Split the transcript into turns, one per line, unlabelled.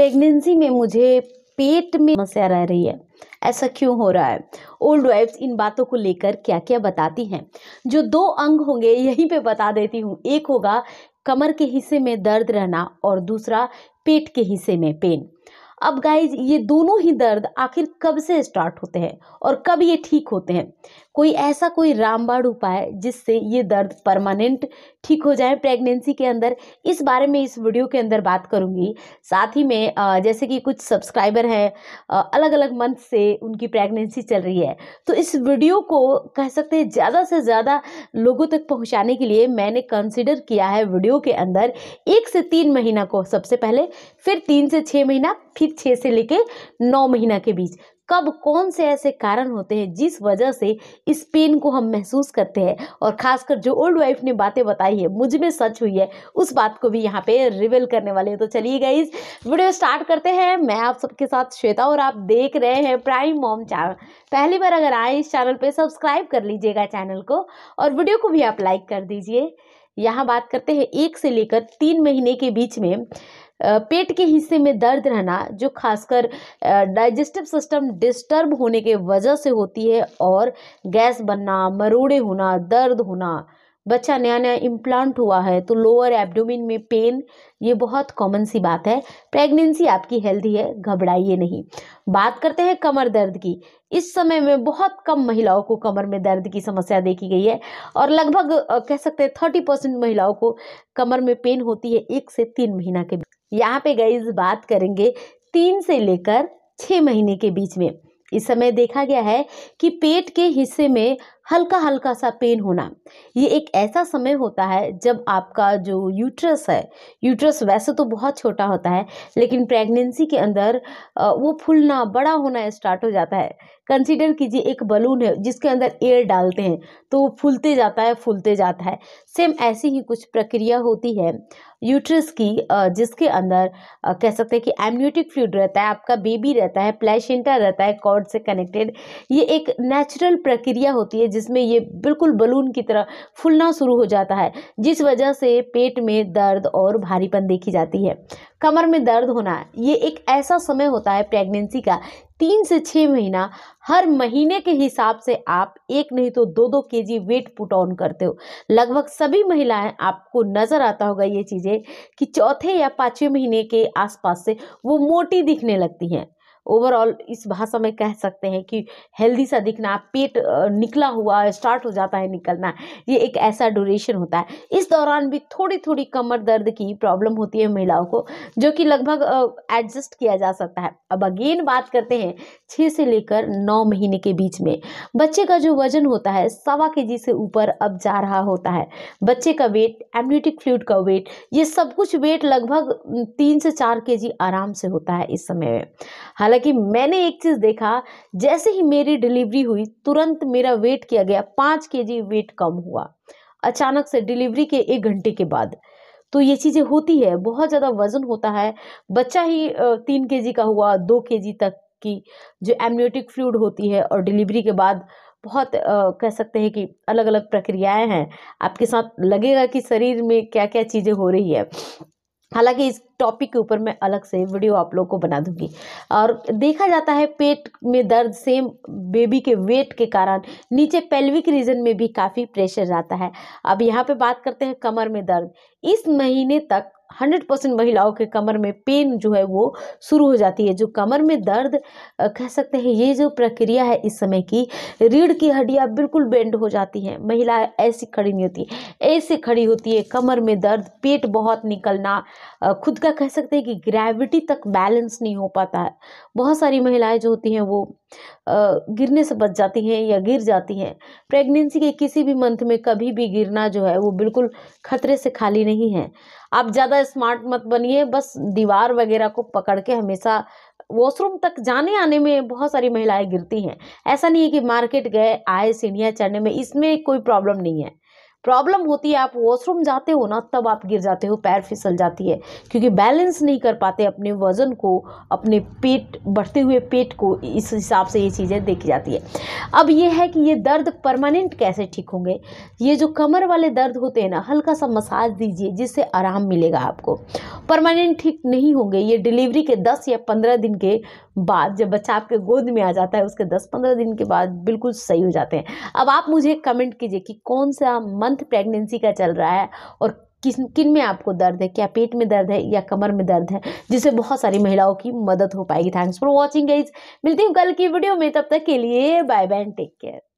pregnancy में मुझे पेट में समस्या रह रही है ऐसा क्यों हो रहा है ओल्ड वाइफ्स इन बातों को लेकर क्या क्या बताती हैं जो दो अंग होंगे यहीं पे बता देती हूँ एक होगा कमर के हिस्से में दर्द रहना और दूसरा पेट के हिस्से में पेन अब गाइज ये दोनों ही दर्द आखिर कब से स्टार्ट होते हैं और कब ये ठीक होते हैं कोई ऐसा कोई रामबाण उपाय जिससे ये दर्द परमानेंट ठीक हो जाए प्रेगनेंसी के अंदर इस बारे में इस वीडियो के अंदर बात करूँगी साथ ही में जैसे कि कुछ सब्सक्राइबर हैं अलग अलग मंथ से उनकी प्रेगनेंसी चल रही है तो इस वीडियो को कह सकते हैं ज़्यादा से ज़्यादा लोगों तक पहुँचाने के लिए मैंने कंसिडर किया है वीडियो के अंदर एक से तीन महीना को सबसे पहले फिर तीन से छः महीना फिर छः से लेके नौ महीना के बीच कब कौन से ऐसे कारण होते हैं जिस वजह से इस पेन को हम महसूस करते हैं और खासकर जो ओल्ड वाइफ ने बातें बताई है मुझ में सच हुई है उस बात को भी यहाँ पे रिवील करने वाले हैं तो चलिए गई वीडियो स्टार्ट करते हैं मैं आप सबके साथ श्वेता और आप देख रहे हैं प्राइम मॉम चैनल पहली बार अगर आए इस चैनल पर सब्सक्राइब कर लीजिएगा चैनल को और वीडियो को भी आप लाइक कर दीजिए यहाँ बात करते हैं एक से लेकर तीन महीने के बीच में पेट के हिस्से में दर्द रहना जो खासकर डाइजेस्टिव सिस्टम डिस्टर्ब होने के वजह से होती है और गैस बनना मरोड़े होना दर्द होना बच्चा नया नया इम्प्लांट हुआ है तो लोअर एब्डोमिन में पेन ये बहुत कॉमन सी बात है प्रेगनेंसी आपकी हेल्दी है घबराइए नहीं बात करते हैं कमर दर्द की इस समय में बहुत कम महिलाओं को कमर में दर्द की समस्या देखी गई है और लगभग कह सकते हैं थर्टी परसेंट महिलाओं को कमर में पेन होती है एक से तीन महीना के यहाँ पे गई बात करेंगे तीन से लेकर छः महीने के बीच में इस समय देखा गया है कि पेट के हिस्से में हल्का हल्का सा पेन होना ये एक ऐसा समय होता है जब आपका जो यूट्रस है यूट्रस वैसे तो बहुत छोटा होता है लेकिन प्रेगनेंसी के अंदर वो फूलना बड़ा होना स्टार्ट हो जाता है कंसीडर कीजिए एक बलून है जिसके अंदर एयर डालते हैं तो वो फूलते जाता है फूलते जाता है सेम ऐसी ही कुछ प्रक्रिया होती है यूट्रस की जिसके अंदर कह सकते हैं कि एम्यूटिक फ्लूड रहता है आपका बेबी रहता है प्लेशेंटा रहता है कॉर्ड से कनेक्टेड ये एक नेचुरल प्रक्रिया होती है जिस जिसमें ये बिल्कुल बलून की तरह फूलना शुरू हो जाता है जिस वजह से पेट में दर्द और भारीपन देखी जाती है कमर में दर्द होना ये एक ऐसा समय होता है प्रेगनेंसी का तीन से छः महीना हर महीने के हिसाब से आप एक नहीं तो दो दो केजी वेट पुट ऑन करते हो लगभग सभी महिलाएं आपको नज़र आता होगा ये चीज़ें कि चौथे या पाँचवें महीने के आसपास से वो मोटी दिखने लगती हैं ओवरऑल इस भाषा में कह सकते हैं कि हेल्दी सा दिखना पेट निकला हुआ स्टार्ट हो जाता है निकलना ये एक ऐसा ड्यूरेशन होता है इस दौरान भी थोड़ी थोड़ी कमर दर्द की प्रॉब्लम होती है महिलाओं को जो कि लगभग एडजस्ट किया जा सकता है अब अगेन बात करते हैं छः से लेकर नौ महीने के बीच में बच्चे का जो वजन होता है सवा के जी से ऊपर अब जा रहा होता है बच्चे का वेट एम्यूटिक फ्लूड का वेट ये सब कुछ वेट लगभग तीन से चार के जी आराम से होता है इस समय में हालांकि मैंने एक चीज़ देखा जैसे ही मेरी डिलीवरी हुई तुरंत मेरा वेट किया गया पांच के वेट कम हुआ अचानक से डिलीवरी के एक घंटे के बाद तो ये चीज़ें होती है बहुत ज़्यादा वजन होता है बच्चा ही तीन के का हुआ दो के तक की जो एम्योटिक फ्लूड होती है और डिलीवरी के बाद बहुत आ, कह सकते हैं कि अलग अलग प्रक्रियाएं हैं आपके साथ लगेगा कि शरीर में क्या क्या चीज़ें हो रही है हालांकि इस टॉपिक के ऊपर मैं अलग से वीडियो आप लोग को बना दूंगी और देखा जाता है पेट में दर्द सेम बेबी के वेट के कारण नीचे पेल्विक रीजन में भी काफ़ी प्रेशर आता है अब यहाँ पे बात करते हैं कमर में दर्द इस महीने तक हंड्रेड परसेंट महिलाओं के कमर में पेन जो है वो शुरू हो जाती है जो कमर में दर्द कह सकते हैं ये जो प्रक्रिया है इस समय की रीढ़ की हड्डियाँ बिल्कुल बेंड हो जाती हैं महिलाएं ऐसी खड़ी नहीं होती ऐसे खड़ी होती है कमर में दर्द पेट बहुत निकलना खुद का कह सकते हैं कि ग्रेविटी तक बैलेंस नहीं हो पाता है बहुत सारी महिलाएँ जो होती हैं वो गिरने से बच जाती हैं या गिर जाती हैं प्रेगनेंसी के किसी भी मंथ में कभी भी गिरना जो है वो बिल्कुल खतरे से खाली नहीं है आप ज़्यादा स्मार्ट मत बनिए बस दीवार वगैरह को पकड़ के हमेशा वॉशरूम तक जाने आने में बहुत सारी महिलाएं गिरती हैं ऐसा नहीं है कि मार्केट गए आए सीढ़ियाँ चढ़ने में इसमें कोई प्रॉब्लम नहीं है प्रॉब्लम होती है आप वॉशरूम जाते हो ना तब आप गिर जाते हो पैर फिसल जाती है क्योंकि बैलेंस नहीं कर पाते अपने वज़न को अपने पेट बढ़ते हुए पेट को इस हिसाब से ये चीज़ें देखी जाती है अब ये है कि ये दर्द परमानेंट कैसे ठीक होंगे ये जो कमर वाले दर्द होते हैं ना हल्का सा मसाज दीजिए जिससे आराम मिलेगा आपको परमानेंट ठीक नहीं होंगे ये डिलीवरी के दस या पंद्रह दिन के बाद जब बच्चा आपके गोद में आ जाता है उसके दस पंद्रह दिन के बाद बिल्कुल सही हो जाते हैं अब आप मुझे कमेंट कीजिए कि कौन सा मंथ प्रेगनेंसी का चल रहा है और किस किन में आपको दर्द है क्या पेट में दर्द है या कमर में दर्द है जिससे बहुत सारी महिलाओं की मदद हो पाएगी थैंक्स फॉर वॉचिंग गाइज मिलती हूँ कल की वीडियो में तब तक के लिए बाय बाय टेक केयर